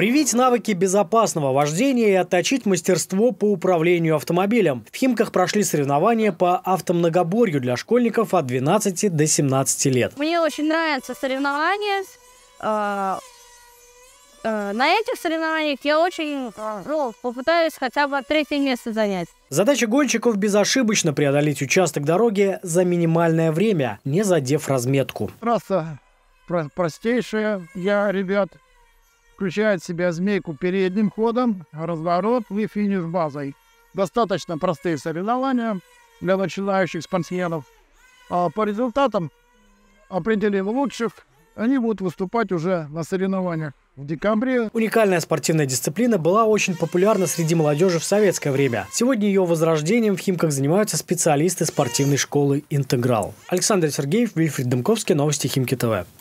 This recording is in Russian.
Привить навыки безопасного вождения и отточить мастерство по управлению автомобилем. В Химках прошли соревнования по автомногоборью для школьников от 12 до 17 лет. Мне очень нравятся соревнования. А, а, на этих соревнованиях я очень а, ну, попытаюсь хотя бы третье место занять. Задача гонщиков безошибочно преодолеть участок дороги за минимальное время, не задев разметку. Трасса простейшая. Я, ребят, включает в себя змейку передним ходом, разворот и финиш базой. Достаточно простые соревнования для начинающих спортсменов. А по результатам определим лучших. Они будут выступать уже на соревнованиях в декабре. Уникальная спортивная дисциплина была очень популярна среди молодежи в советское время. Сегодня ее возрождением в Химках занимаются специалисты спортивной школы «Интеграл». Александр Сергеев, Вильфред Дымковский, Новости Химки ТВ.